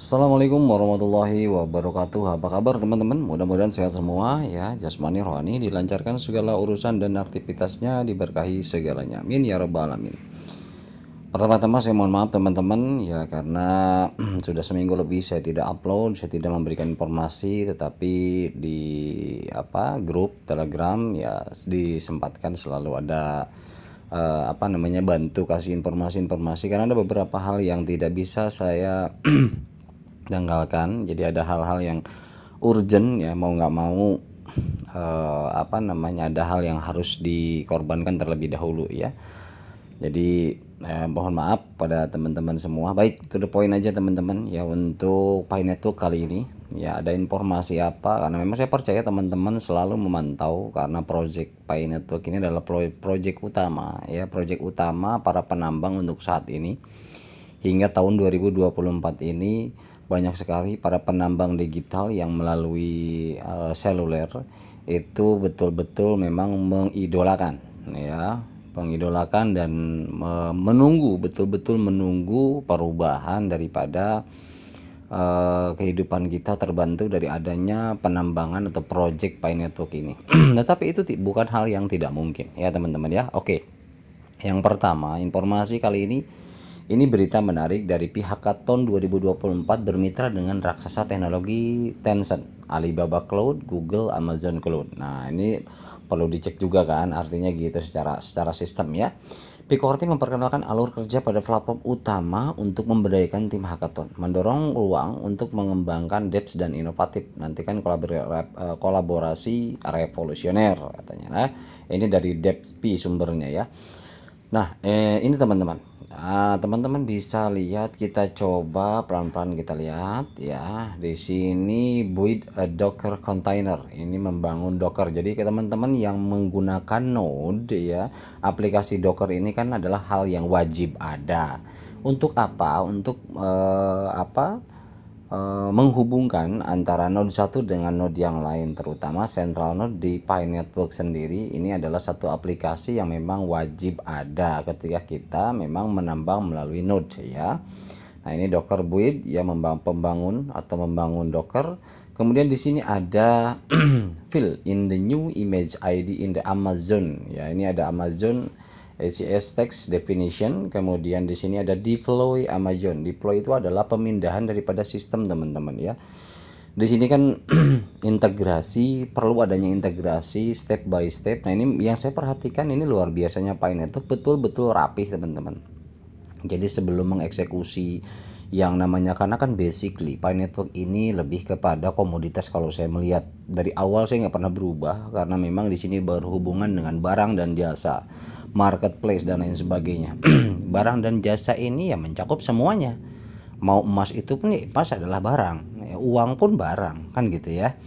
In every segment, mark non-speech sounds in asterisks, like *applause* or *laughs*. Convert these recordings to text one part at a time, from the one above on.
Assalamualaikum warahmatullahi wabarakatuh Apa kabar teman-teman? Mudah-mudahan sehat semua ya Jasmani rohani dilancarkan segala urusan dan aktivitasnya Diberkahi segalanya Amin ya rabbal alamin Pertama-tama saya mohon maaf teman-teman Ya karena *clears throat* sudah seminggu lebih saya tidak upload Saya tidak memberikan informasi Tetapi di apa grup telegram ya disempatkan selalu ada eh, apa namanya bantu kasih informasi-informasi karena ada beberapa hal yang tidak bisa saya *clears throat* janggalkan jadi ada hal-hal yang urgent ya mau nggak mau eh, apa namanya ada hal yang harus dikorbankan terlebih dahulu ya jadi eh, mohon maaf pada teman-teman semua baik itu the point aja teman-teman ya untuk pay Network kali ini ya ada informasi apa karena memang saya percaya teman-teman selalu memantau karena project pay Network ini adalah project utama ya project utama para penambang untuk saat ini hingga tahun 2024 ini banyak sekali para penambang digital yang melalui uh, seluler itu betul-betul memang mengidolakan ya mengidolakan dan uh, menunggu betul-betul menunggu perubahan daripada uh, kehidupan kita terbantu dari adanya penambangan atau project pay network ini *clears throat* tetapi itu bukan hal yang tidak mungkin ya teman-teman ya oke yang pertama informasi kali ini ini berita menarik dari pihak Katon 2024 bermitra dengan raksasa teknologi Tencent, Alibaba Cloud, Google, Amazon Cloud. Nah, ini perlu dicek juga kan artinya gitu secara secara sistem ya. Picorti memperkenalkan alur kerja pada platform utama untuk memberdayakan tim hackathon, mendorong ruang untuk mengembangkan depth dan inovatif, nantikan eh, kolaborasi revolusioner katanya. Nah, ini dari p sumbernya ya. Nah, eh, ini teman-teman, Nah, teman-teman bisa lihat kita coba pelan-pelan kita lihat ya. Di sini build a docker container. Ini membangun docker. Jadi ke teman-teman yang menggunakan node ya, aplikasi docker ini kan adalah hal yang wajib ada. Untuk apa? Untuk uh, apa? Eh, menghubungkan antara node satu dengan node yang lain terutama central node di Pi Network sendiri ini adalah satu aplikasi yang memang wajib ada ketika kita memang menambang melalui node ya nah ini Docker Build ya membangun pembangun atau membangun Docker kemudian di sini ada *clears throat* fill in the new image ID in the Amazon ya ini ada Amazon ACS text definition, kemudian di sini ada deploy Amazon. Deploy itu adalah pemindahan daripada sistem teman-teman ya. Di sini kan *clears throat* integrasi perlu adanya integrasi step by step. Nah, ini yang saya perhatikan ini luar biasanya Pine itu betul-betul rapih teman-teman. Jadi sebelum mengeksekusi yang namanya karena kan basically Pi Network ini lebih kepada komoditas kalau saya melihat dari awal saya nggak pernah berubah karena memang di sini berhubungan dengan barang dan jasa marketplace dan lain sebagainya *clears throat* barang dan jasa ini ya mencakup semuanya mau emas itu pun ya emas adalah barang ya, uang pun barang kan gitu ya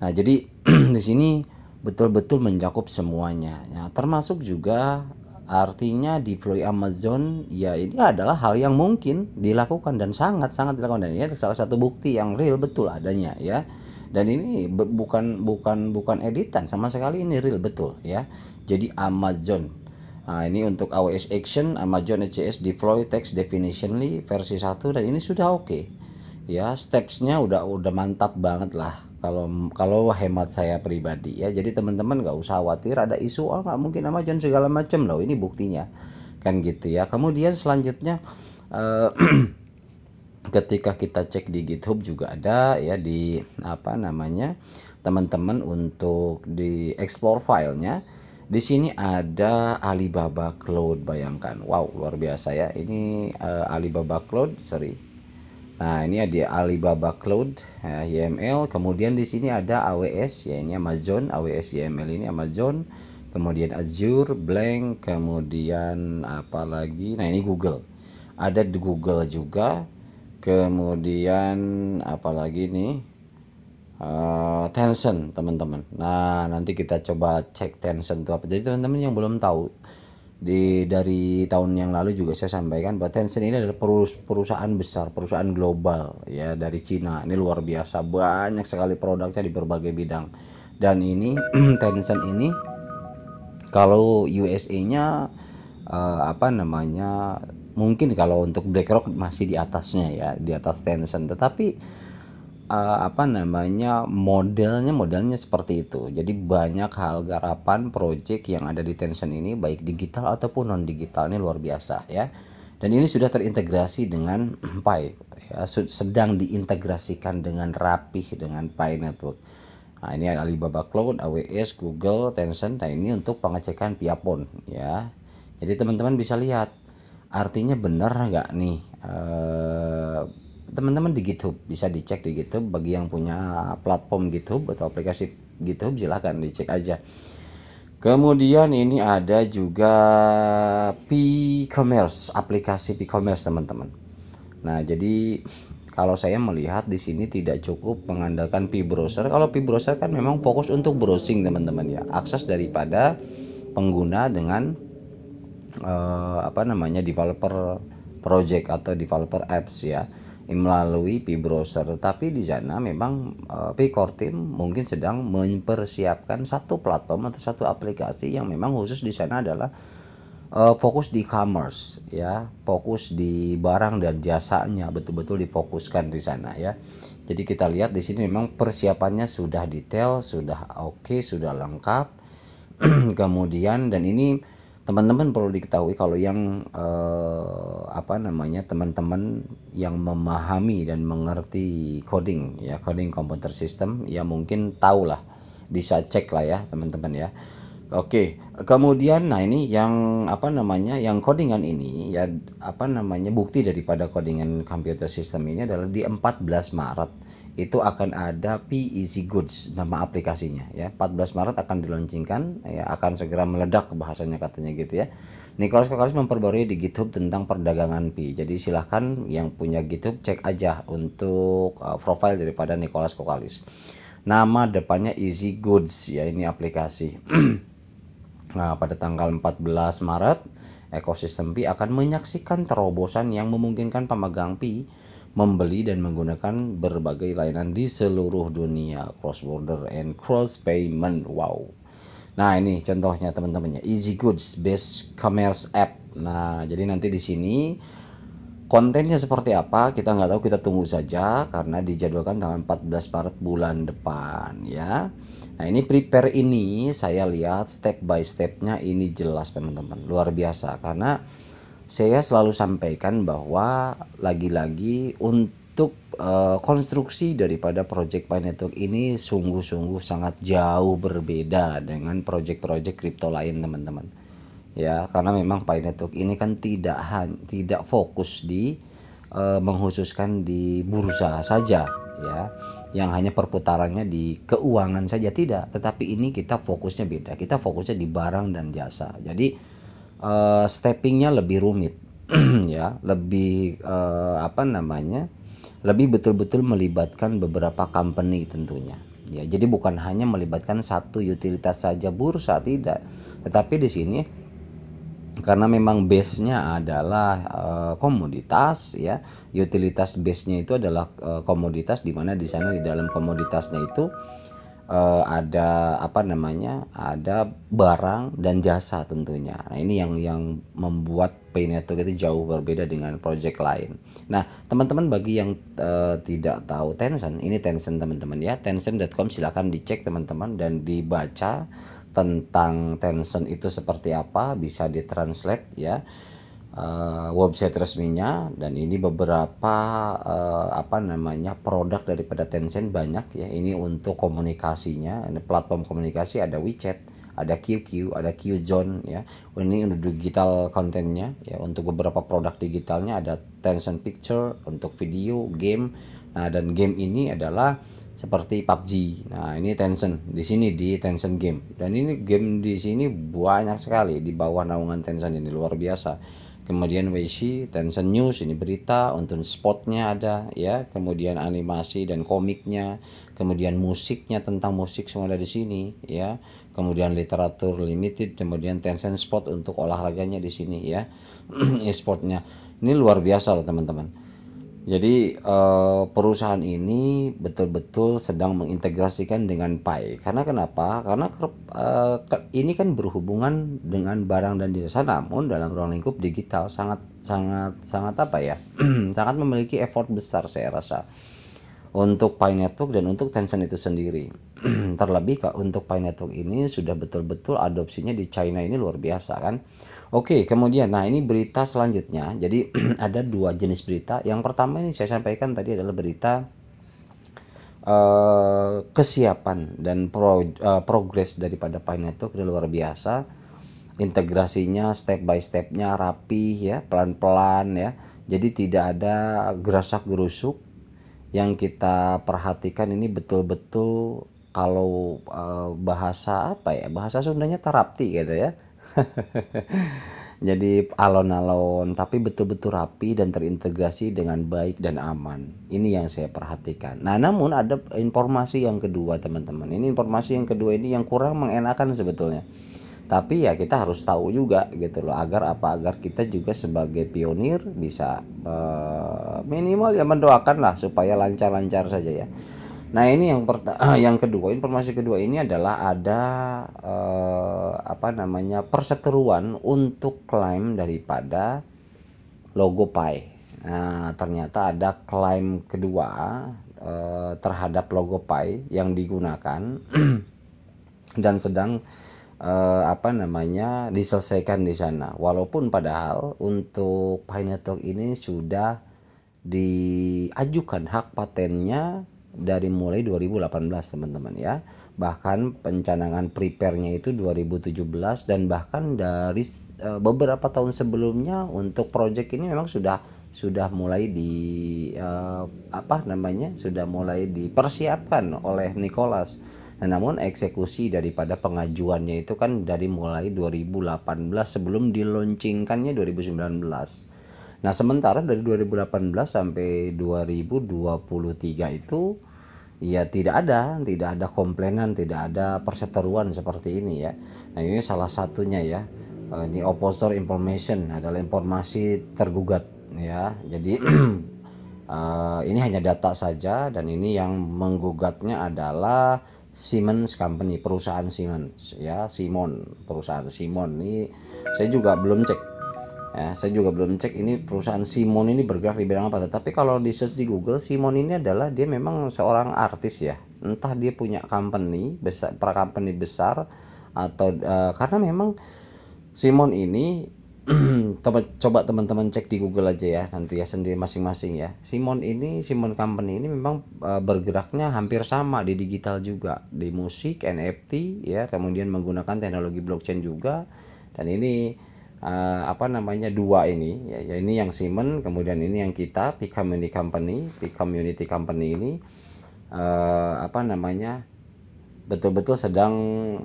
nah jadi *clears throat* di sini betul-betul mencakup semuanya ya, termasuk juga Artinya di deploy Amazon ya ini adalah hal yang mungkin dilakukan dan sangat-sangat dilakukan dan ini adalah salah satu bukti yang real betul adanya ya. Dan ini bukan bukan bukan editan sama sekali ini real betul ya. Jadi Amazon Nah, ini untuk AWS Action Amazon ECS Deploy Text Definitionly versi 1 dan ini sudah oke. Okay. Ya, stepsnya udah udah mantap banget lah kalau kalau hemat saya pribadi ya jadi teman-teman nggak usah khawatir ada isu oh nggak mungkin Amazon segala macam loh ini buktinya kan gitu ya kemudian selanjutnya uh, *clears throat* ketika kita cek di GitHub juga ada ya di apa namanya teman-teman untuk di explore filenya di sini ada Alibaba Cloud bayangkan wow luar biasa ya ini uh, Alibaba Cloud sorry Nah, ini ada Alibaba Cloud ya, kemudian di sini ada AWS ya ini Amazon, AWS YML ini Amazon, kemudian Azure, Blank, kemudian apa lagi? Nah, ini Google. Ada di Google juga. Kemudian lagi nih? Uh, Tencent, teman-teman. Nah, nanti kita coba cek Tencent itu apa. Jadi teman-teman yang belum tahu di dari tahun yang lalu juga saya sampaikan bahwa Tencent ini adalah perus, perusahaan besar, perusahaan global ya dari Cina. Ini luar biasa banyak sekali produknya di berbagai bidang. Dan ini *clears throat* Tencent ini kalau USA-nya uh, eh, apa namanya? Mungkin kalau untuk BlackRock masih di atasnya ya, di atas Tencent. Tetapi uh, apa namanya modelnya modelnya seperti itu jadi banyak hal garapan project yang ada di Tension ini baik digital ataupun non digital ini luar biasa ya dan ini sudah terintegrasi dengan *clears throat* Pi ya, sedang diintegrasikan dengan rapih dengan Pi Network nah ini ada Alibaba Cloud, AWS, Google, Tencent nah ini untuk pengecekan Piapon ya jadi teman-teman bisa lihat artinya benar nggak nih eh, teman-teman di GitHub bisa dicek di GitHub bagi yang punya platform GitHub atau aplikasi GitHub silahkan dicek aja kemudian ini ada juga p-commerce aplikasi p-commerce teman-teman nah jadi kalau saya melihat di sini tidak cukup mengandalkan p-browser kalau p-browser kan memang fokus untuk browsing teman-teman ya akses daripada pengguna dengan uh, apa namanya developer project atau developer apps ya melalui P browser tapi di sana memang eh, P Core Team mungkin sedang mempersiapkan satu platform atau satu aplikasi yang memang khusus di sana adalah eh, fokus di commerce ya fokus di barang dan jasanya betul-betul difokuskan di sana ya jadi kita lihat di sini memang persiapannya sudah detail sudah oke okay, sudah lengkap *clears throat* kemudian dan ini teman-teman perlu diketahui kalau yang eh, apa namanya teman-teman yang memahami dan mengerti coding ya coding komputer sistem ya mungkin tahulah bisa cek lah ya teman-teman ya Oke, okay. kemudian nah ini yang apa namanya yang codingan ini ya apa namanya bukti daripada codingan computer system ini adalah di 14 Maret itu akan ada P Easy Goods nama aplikasinya ya 14 Maret akan diluncurkan ya akan segera meledak bahasanya katanya gitu ya. Nicholas Kokalis memperbarui di GitHub tentang perdagangan Pi. E. Jadi silahkan yang punya GitHub cek aja untuk uh, profil daripada Nicholas Kokalis. Nama depannya Easy Goods ya ini aplikasi. *clears throat* Nah, pada tanggal 14 Maret, ekosistem Pi akan menyaksikan terobosan yang memungkinkan pemegang Pi membeli dan menggunakan berbagai layanan di seluruh dunia cross border and cross payment. Wow. Nah, ini contohnya teman-temannya Easy Goods Best Commerce App. Nah, jadi nanti di sini kontennya seperti apa kita nggak tahu kita tunggu saja karena dijadwalkan tanggal 14 Maret bulan depan ya. Nah ini prepare ini saya lihat step by stepnya ini jelas teman-teman luar biasa karena saya selalu sampaikan bahwa lagi-lagi untuk uh, konstruksi daripada project Pi Network ini sungguh-sungguh sangat jauh berbeda dengan project-project crypto lain teman-teman ya karena memang Pi Network ini kan tidak tidak fokus di uh, menghususkan di bursa saja ya yang hanya perputarannya di keuangan saja tidak tetapi ini kita fokusnya beda kita fokusnya di barang dan jasa jadi uh, steppingnya lebih rumit *clears throat* ya lebih uh, apa namanya lebih betul-betul melibatkan beberapa company tentunya ya jadi bukan hanya melibatkan satu utilitas saja bursa tidak tetapi di sini karena memang base-nya adalah uh, komoditas ya utilitas base-nya itu adalah uh, komoditas di mana di sana di dalam komoditasnya itu uh, ada apa namanya ada barang dan jasa tentunya nah ini yang yang membuat Paynetok itu jauh berbeda dengan project lain nah teman-teman bagi yang uh, tidak tahu Tencent ini Tencent teman-teman ya Tencent.com silahkan dicek teman-teman dan dibaca tentang Tencent itu seperti apa bisa ditranslate ya uh, website resminya dan ini beberapa uh, apa namanya produk daripada Tencent banyak ya ini untuk komunikasinya ini platform komunikasi ada WeChat ada QQ ada Qzone ya ini untuk digital kontennya ya untuk beberapa produk digitalnya ada Tencent Picture untuk video game Nah, dan game ini adalah seperti PUBG. Nah, ini Tencent. Di sini di Tencent Game. Dan ini game di sini banyak sekali di bawah naungan Tencent ini luar biasa. Kemudian Weishi, Tencent News, ini berita, untuk spotnya ada ya, kemudian animasi dan komiknya, kemudian musiknya tentang musik semua ada di sini ya. Kemudian literatur limited, kemudian Tencent Spot untuk olahraganya di sini ya. *clears throat* e-sportnya. Ini luar biasa loh teman-teman jadi uh, perusahaan ini betul-betul sedang mengintegrasikan dengan Pai. Karena kenapa? Karena uh, ini kan berhubungan dengan barang dan jasa namun dalam ruang lingkup digital sangat sangat sangat apa ya? *clears throat* sangat memiliki effort besar saya rasa. Untuk Pai Network dan untuk Tencent itu sendiri. *clears throat* Terlebih untuk Pai Network ini sudah betul-betul adopsinya di China ini luar biasa kan Oke, kemudian nah ini berita selanjutnya. Jadi *clears throat* ada dua jenis berita. Yang pertama ini saya sampaikan tadi adalah berita Uh, kesiapan dan pro, uh, progres daripada Network ini luar biasa integrasinya step by stepnya rapi ya pelan-pelan ya jadi tidak ada gerasak gerusuk yang kita perhatikan ini betul-betul kalau uh, bahasa apa ya bahasa Sundanya terapti gitu ya *laughs* jadi alon-alon tapi betul-betul rapi dan terintegrasi dengan baik dan aman ini yang saya perhatikan nah namun ada informasi yang kedua teman-teman ini informasi yang kedua ini yang kurang mengenakan sebetulnya tapi ya kita harus tahu juga gitu loh agar apa agar kita juga sebagai pionir bisa uh, minimal ya mendoakan lah supaya lancar-lancar saja ya Nah ini yang pertama, *clears throat* yang kedua informasi kedua ini adalah ada eh, apa namanya perseteruan untuk klaim daripada logo Pai. Nah ternyata ada klaim kedua eh, terhadap logo Pai yang digunakan *clears throat* dan sedang eh, apa namanya diselesaikan di sana. Walaupun padahal untuk Pi Network ini sudah diajukan hak patennya dari mulai 2018 teman-teman ya bahkan pencanangan prepare-nya itu 2017 dan bahkan dari eh, beberapa tahun sebelumnya untuk project ini memang sudah sudah mulai di uh, apa namanya sudah mulai dipersiapkan oleh Nicholas Nah, namun eksekusi daripada pengajuannya itu kan dari mulai 2018 sebelum diluncingkannya 2019. Nah, sementara dari 2018 sampai 2023 itu ya tidak ada, tidak ada komplainan, tidak ada perseteruan seperti ini ya. Nah, ini salah satunya ya. Eh, ini opposer information adalah informasi tergugat ya. Jadi *clears throat* eh, ini hanya data saja dan ini yang menggugatnya adalah Siemens Company, perusahaan Siemens ya, Simon, perusahaan Simon. Ini saya juga belum cek Ya, saya juga belum cek ini perusahaan Simon ini bergerak di bidang apa. Tapi kalau di search di Google, Simon ini adalah dia memang seorang artis ya. Entah dia punya company besar, per company besar atau uh, karena memang Simon ini *clears throat* coba teman-teman cek di Google aja ya nanti ya sendiri masing-masing ya. Simon ini Simon Company ini memang uh, bergeraknya hampir sama di digital juga di musik NFT ya kemudian menggunakan teknologi blockchain juga dan ini uh, apa namanya dua ini ya, ya ini yang simen kemudian ini yang kita pick Community Company pick Community Company ini uh, apa namanya betul-betul sedang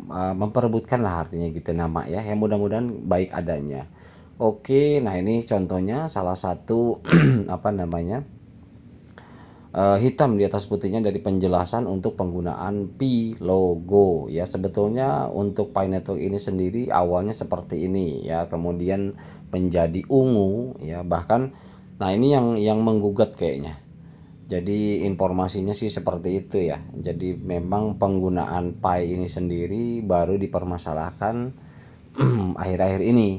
uh, memperebutkan lah artinya gitu nama ya yang mudah-mudahan baik adanya oke nah ini contohnya salah satu *clears throat* apa namanya uh, hitam di atas putihnya dari penjelasan untuk penggunaan pi logo ya sebetulnya untuk Pi Network ini sendiri awalnya seperti ini ya kemudian menjadi ungu ya bahkan nah ini yang yang menggugat kayaknya jadi informasinya sih seperti itu ya jadi memang penggunaan Pi ini sendiri baru dipermasalahkan *clears throat* akhir-akhir ini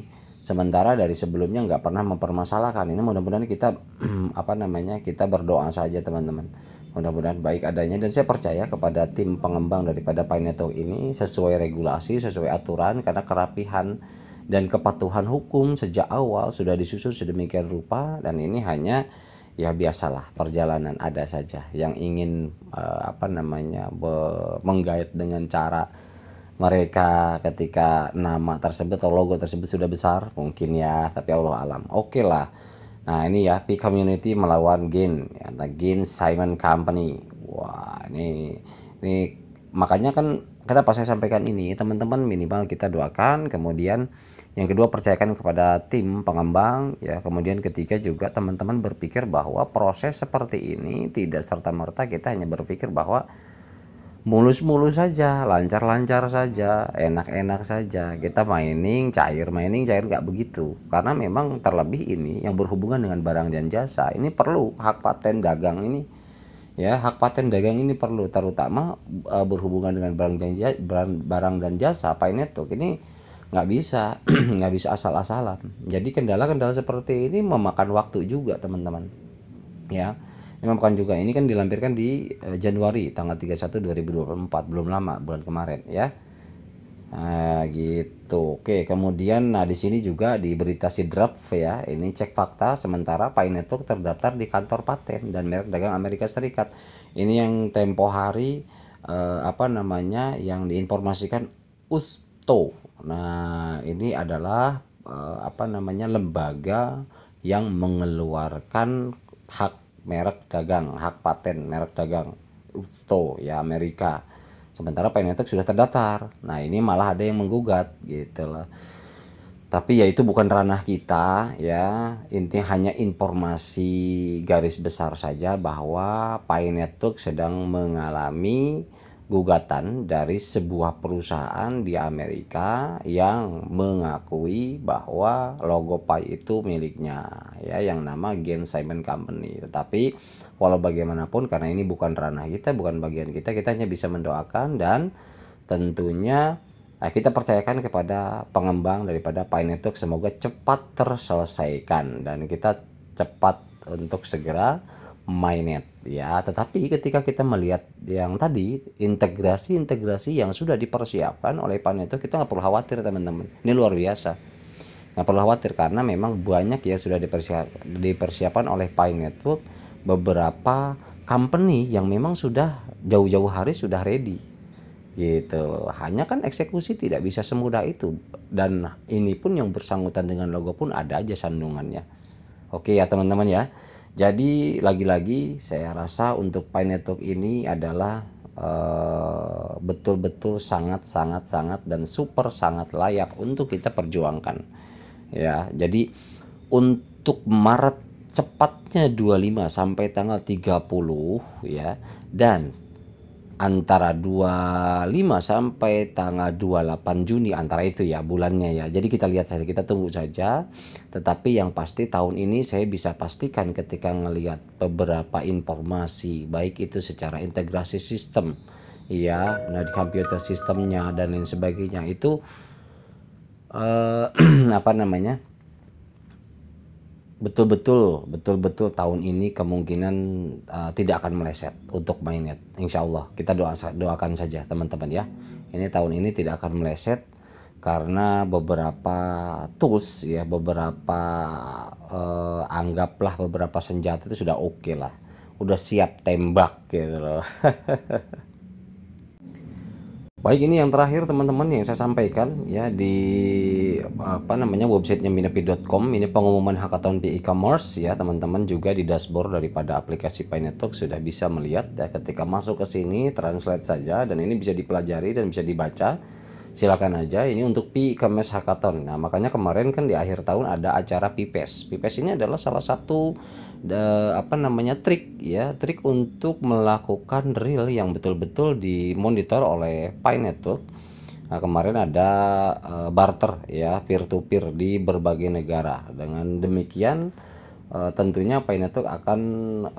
sementara dari sebelumnya nggak pernah mempermasalahkan ini mudah-mudahan kita *clears throat* apa namanya kita berdoa saja teman-teman mudah-mudahan baik adanya dan saya percaya kepada tim pengembang daripada Pineto ini sesuai regulasi sesuai aturan karena kerapihan dan kepatuhan hukum sejak awal sudah disusun sedemikian rupa dan ini hanya ya biasalah perjalanan ada saja yang ingin uh, apa namanya menggait dengan cara mereka ketika nama tersebut atau logo tersebut sudah besar mungkin ya tapi Allah alam oke okay lah nah ini ya P Community melawan Gain ya nah, Gain Simon Company wah ini ini makanya kan kenapa saya sampaikan ini teman-teman minimal kita doakan kemudian yang kedua percayakan kepada tim pengembang ya kemudian ketiga juga teman-teman berpikir bahwa proses seperti ini tidak serta merta kita hanya berpikir bahwa mulus-mulus saja, lancar-lancar saja, enak-enak saja. Kita mining, cair, mining, cair nggak begitu. Karena memang terlebih ini yang berhubungan dengan barang dan jasa, ini perlu hak paten dagang ini ya hak paten dagang ini perlu terutama uh, berhubungan dengan barang dan jasa, barang, barang dan jasa apa ini tuh ini nggak bisa *clears throat* nggak bisa asal-asalan jadi kendala-kendala seperti ini memakan waktu juga teman-teman ya memang bukan juga ini kan dilampirkan di uh, Januari tanggal 31 2024 belum lama bulan kemarin ya nah, gitu oke kemudian nah di sini juga di berita sidrap ya ini cek fakta sementara Pi Network terdaftar di kantor paten dan merek dagang Amerika Serikat ini yang tempo hari uh, apa namanya yang diinformasikan USTO nah ini adalah uh, apa namanya lembaga yang mengeluarkan hak merek dagang, hak paten merek dagang USTO ya Amerika. Sementara Pinetek sudah terdaftar. Nah, ini malah ada yang menggugat gitu loh. Tapi ya itu bukan ranah kita ya. Intinya hanya informasi garis besar saja bahwa Pinetek sedang mengalami gugatan dari sebuah perusahaan di Amerika yang mengakui bahwa logo pai itu miliknya ya yang nama Gen Simon Company. Tetapi walau bagaimanapun karena ini bukan ranah kita, bukan bagian kita, kita hanya bisa mendoakan dan tentunya eh, kita percayakan kepada pengembang daripada Pi Network semoga cepat terselesaikan dan kita cepat untuk segera mainnet ya tetapi ketika kita melihat yang tadi integrasi-integrasi yang sudah dipersiapkan oleh pan itu kita nggak perlu khawatir teman-teman ini luar biasa nggak perlu khawatir karena memang banyak ya sudah dipersiapkan, dipersiapkan oleh pan Network beberapa company yang memang sudah jauh-jauh hari sudah ready gitu hanya kan eksekusi tidak bisa semudah itu dan ini pun yang bersangkutan dengan logo pun ada aja sandungannya oke ya teman-teman ya jadi lagi-lagi saya rasa untuk Pi Network ini adalah eh, betul-betul sangat-sangat-sangat dan super sangat layak untuk kita perjuangkan. Ya, jadi untuk Maret cepatnya 25 sampai tanggal 30 ya dan antara 25 sampai tanggal 28 Juni antara itu ya bulannya ya. Jadi kita lihat saja, kita tunggu saja. Tetapi yang pasti tahun ini saya bisa pastikan ketika melihat beberapa informasi baik itu secara integrasi sistem ya, nah di komputer sistemnya dan lain sebagainya itu eh, *clears throat* apa namanya? betul-betul betul-betul tahun ini kemungkinan uh, tidak akan meleset untuk mainnet insya Allah kita doa doakan saja teman-teman ya ini tahun ini tidak akan meleset karena beberapa tools ya beberapa uh, anggaplah beberapa senjata itu sudah oke okay lah udah siap tembak gitu loh *laughs* Baik ini yang terakhir teman-teman yang saya sampaikan ya di apa namanya websitenya minepi.com ini pengumuman hackathon di e-commerce ya teman-teman juga di dashboard daripada aplikasi Pinetalk sudah bisa melihat ya ketika masuk ke sini translate saja dan ini bisa dipelajari dan bisa dibaca silakan aja ini untuk e-commerce hackathon nah makanya kemarin kan di akhir tahun ada acara PIPES PIPES ini adalah salah satu apa namanya trik ya trik untuk melakukan reel yang betul-betul dimonitor oleh Pi Network nah, kemarin ada uh, barter ya peer to peer di berbagai negara dengan demikian uh, tentunya Pi Network akan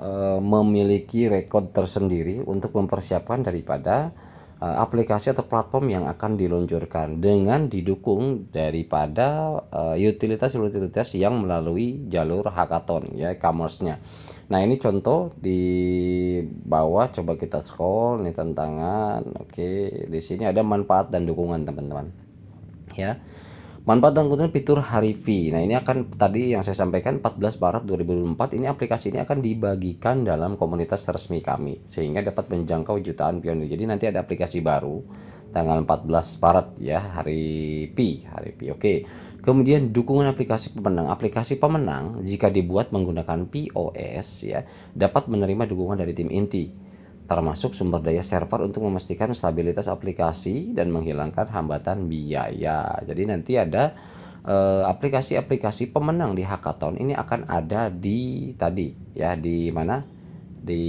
uh, memiliki rekod tersendiri untuk mempersiapkan daripada Eh, aplikasi atau platform yang akan diluncurkan dengan didukung daripada eh, utilitas-utilitas yang melalui jalur hackathon ya commerce nya Nah, ini contoh di bawah coba kita scroll nih tantangan. Oke, di sini ada manfaat dan dukungan teman-teman. Ya. Manfaat dan keuntungan fitur Harifi. Nah, ini akan tadi yang saya sampaikan 14 Maret 2024 ini aplikasi ini akan dibagikan dalam komunitas resmi kami sehingga dapat menjangkau jutaan pionir. Jadi nanti ada aplikasi baru tanggal 14 barat ya hari P hari P oke kemudian dukungan aplikasi pemenang aplikasi pemenang jika dibuat menggunakan POS ya dapat menerima dukungan dari tim inti termasuk sumber daya server untuk memastikan stabilitas aplikasi dan menghilangkan hambatan biaya. Jadi nanti ada eh, aplikasi-aplikasi uh, pemenang di hackathon ini akan ada di tadi ya di mana di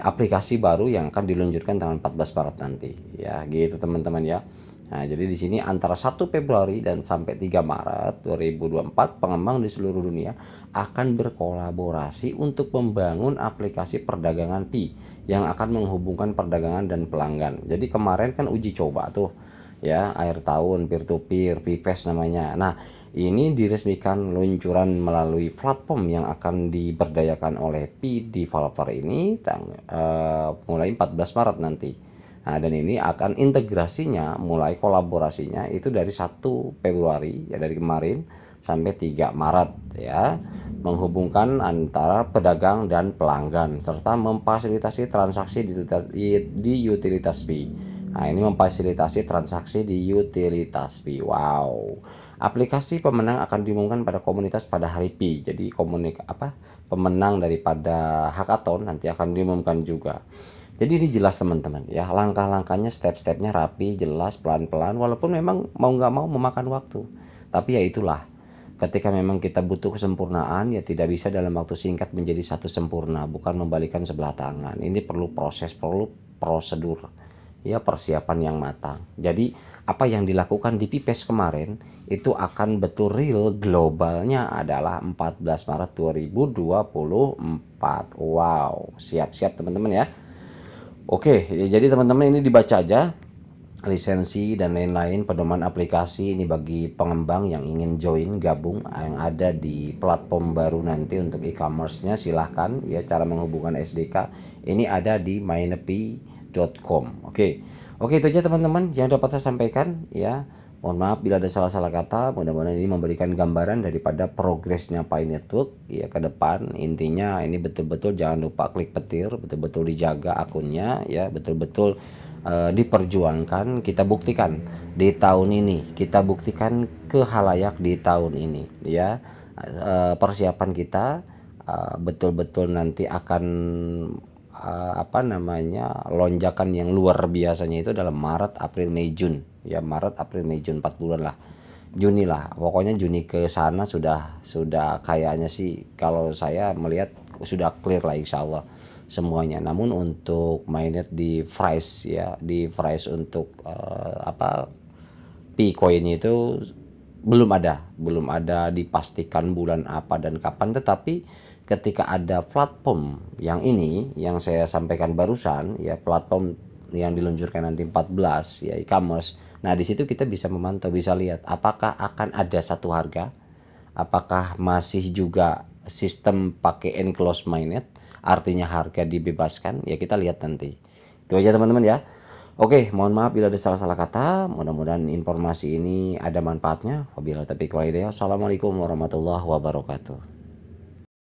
aplikasi baru yang akan diluncurkan tanggal 14 Maret nanti ya gitu teman-teman ya nah jadi di sini antara 1 Februari dan sampai 3 Maret 2024 pengembang di seluruh dunia akan berkolaborasi untuk membangun aplikasi perdagangan Pi yang akan menghubungkan perdagangan dan pelanggan. Jadi kemarin kan uji coba tuh ya air tahun peer to peer PIPES namanya. Nah, ini diresmikan luncuran melalui platform yang akan diberdayakan oleh P Developer ini tang, uh, mulai 14 Maret nanti. Nah, dan ini akan integrasinya mulai kolaborasinya itu dari 1 Februari ya dari kemarin sampai 3 Maret ya menghubungkan antara pedagang dan pelanggan serta memfasilitasi transaksi di utilitas, di utilitas fee. Nah, ini memfasilitasi transaksi di utilitas fee. Wow. Aplikasi pemenang akan diumumkan pada komunitas pada hari P. Jadi komunik apa? Pemenang daripada hackathon nanti akan diumumkan juga. Jadi ini jelas teman-teman ya langkah-langkahnya step-stepnya rapi jelas pelan-pelan walaupun memang mau nggak mau memakan waktu tapi ya itulah Ketika memang kita butuh kesempurnaan, ya tidak bisa dalam waktu singkat menjadi satu sempurna, bukan membalikan sebelah tangan. Ini perlu proses, perlu prosedur, ya persiapan yang matang. Jadi apa yang dilakukan di PIPES kemarin itu akan betul real globalnya adalah 14 Maret 2024. Wow, siap-siap teman-teman ya. Oke, jadi teman-teman ini dibaca aja lisensi dan lain-lain pedoman aplikasi ini bagi pengembang yang ingin join gabung yang ada di platform baru nanti untuk e-commerce-nya silahkan ya cara menghubungkan SDK ini ada di mynepi.com oke okay. oke okay, itu aja teman-teman yang dapat saya sampaikan ya mohon maaf bila ada salah-salah kata mudah-mudahan ini memberikan gambaran daripada progresnya Pi Network ya ke depan intinya ini betul-betul jangan lupa klik petir betul-betul dijaga akunnya ya betul-betul Eh, diperjuangkan kita buktikan di tahun ini kita buktikan ke halayak di tahun ini ya e, persiapan kita eh, betul-betul nanti akan apa namanya lonjakan yang luar biasanya itu dalam Maret April Mei Jun ya Maret April Mei Jun 4 bulan lah Juni lah pokoknya Juni ke sana sudah sudah kayaknya sih kalau saya melihat sudah clear lah insya Allah semuanya. Namun untuk mainnet di fries ya, di fries untuk uh, apa P coinnya itu belum ada, belum ada dipastikan bulan apa dan kapan tetapi ketika ada platform yang ini yang saya sampaikan barusan ya platform yang diluncurkan nanti 14 ya e-commerce. Nah, di situ kita bisa memantau, bisa lihat apakah akan ada satu harga, apakah masih juga sistem pakai enclosed mainnet artinya harga dibebaskan ya kita lihat nanti itu aja teman-teman ya Oke, mohon maaf bila ada salah-salah kata. Mudah-mudahan informasi ini ada manfaatnya. Wabillahi taufiq walhidayah. Assalamualaikum warahmatullahi wabarakatuh.